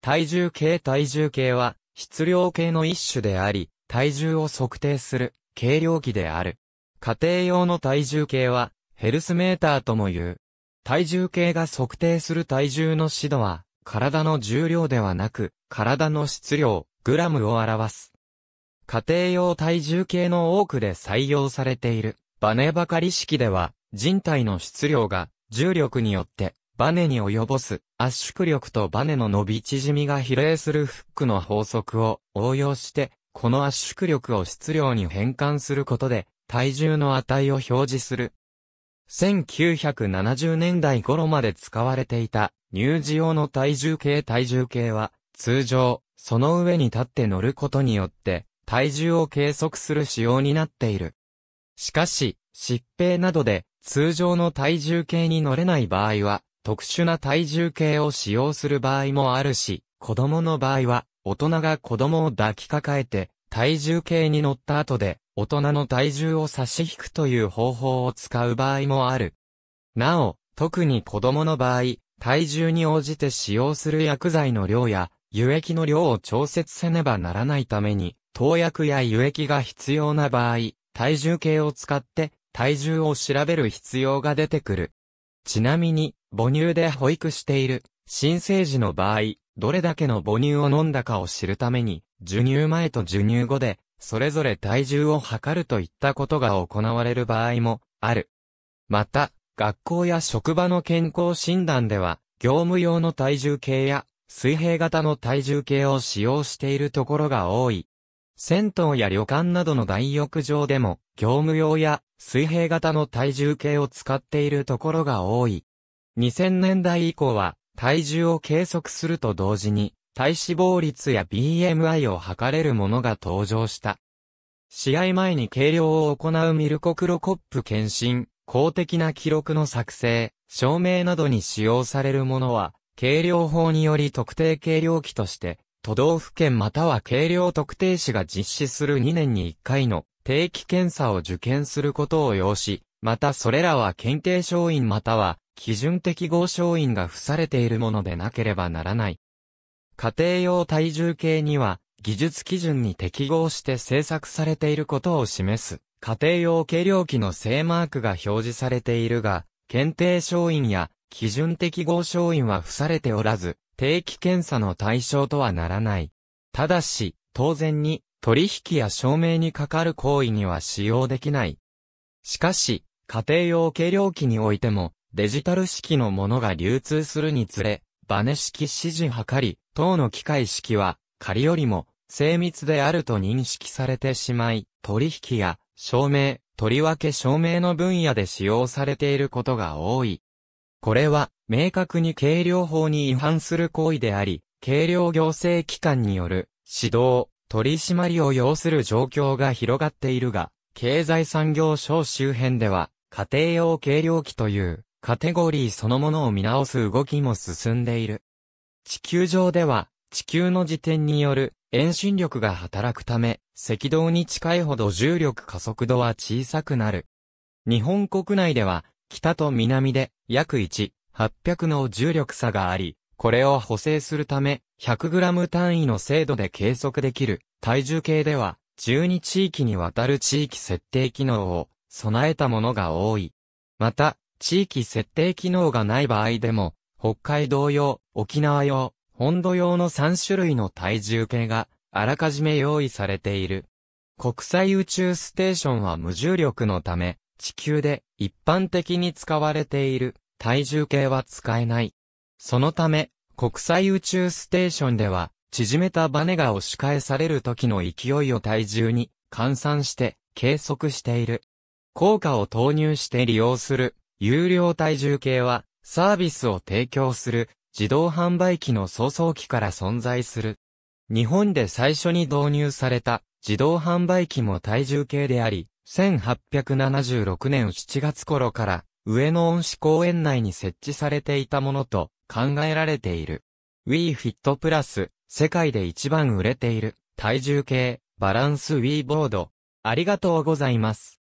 体重計体重計は質量計の一種であり、体重を測定する計量器である。家庭用の体重計はヘルスメーターとも言う。体重計が測定する体重の指度は体の重量ではなく体の質量、グラムを表す。家庭用体重計の多くで採用されているバネばかり式では人体の質量が重力によってバネに及ぼす圧縮力とバネの伸び縮みが比例するフックの法則を応用して、この圧縮力を質量に変換することで、体重の値を表示する。1970年代頃まで使われていた、乳児用の体重計体重計は、通常、その上に立って乗ることによって、体重を計測する仕様になっている。しかし、疾病などで、通常の体重計に乗れない場合は、特殊な体重計を使用する場合もあるし、子供の場合は、大人が子供を抱きかかえて、体重計に乗った後で、大人の体重を差し引くという方法を使う場合もある。なお、特に子供の場合、体重に応じて使用する薬剤の量や、輸液の量を調節せねばならないために、投薬や輸液が必要な場合、体重計を使って体重を調べる必要が出てくる。ちなみに、母乳で保育している新生児の場合、どれだけの母乳を飲んだかを知るために、授乳前と授乳後で、それぞれ体重を測るといったことが行われる場合もある。また、学校や職場の健康診断では、業務用の体重計や水平型の体重計を使用しているところが多い。銭湯や旅館などの大浴場でも、業務用や水平型の体重計を使っているところが多い。2000年代以降は、体重を計測すると同時に、体脂肪率や BMI を測れるものが登場した。試合前に計量を行うミルコクロコップ検診、公的な記録の作成、証明などに使用されるものは、計量法により特定計量器として都道府県または軽量特定士が実施する2年に1回の定期検査を受験することを要し、またそれらは検定証員または基準適合証員が付されているものでなければならない。家庭用体重計には技術基準に適合して製作されていることを示す家庭用計量器の正マークが表示されているが、検定証員や基準適合証員は付されておらず、定期検査の対象とはならない。ただし、当然に、取引や証明にかかる行為には使用できない。しかし、家庭用計量器においても、デジタル式のものが流通するにつれ、バネ式指示測り、等の機械式は、仮よりも、精密であると認識されてしまい、取引や、証明、とりわけ証明の分野で使用されていることが多い。これは、明確に計量法に違反する行為であり、計量行政機関による、指導、取締りを要する状況が広がっているが、経済産業省周辺では、家庭用計量機という、カテゴリーそのものを見直す動きも進んでいる。地球上では、地球の時点による遠心力が働くため、赤道に近いほど重力加速度は小さくなる。日本国内では、北と南で約1、800の重力差があり、これを補正するため、100g 単位の精度で計測できる、体重計では、12地域にわたる地域設定機能を備えたものが多い。また、地域設定機能がない場合でも、北海道用、沖縄用、本土用の3種類の体重計があらかじめ用意されている。国際宇宙ステーションは無重力のため、地球で一般的に使われている体重計は使えない。そのため、国際宇宙ステーションでは、縮めたバネが押し返される時の勢いを体重に換算して計測している。効果を投入して利用する有料体重計はサービスを提供する自動販売機の創造機から存在する。日本で最初に導入された自動販売機も体重計であり、1876年7月頃から、上野恩賜公園内に設置されていたものと考えられている。w フ f i t プラス、世界で一番売れている、体重計、バランス w ィーボード。ありがとうございます。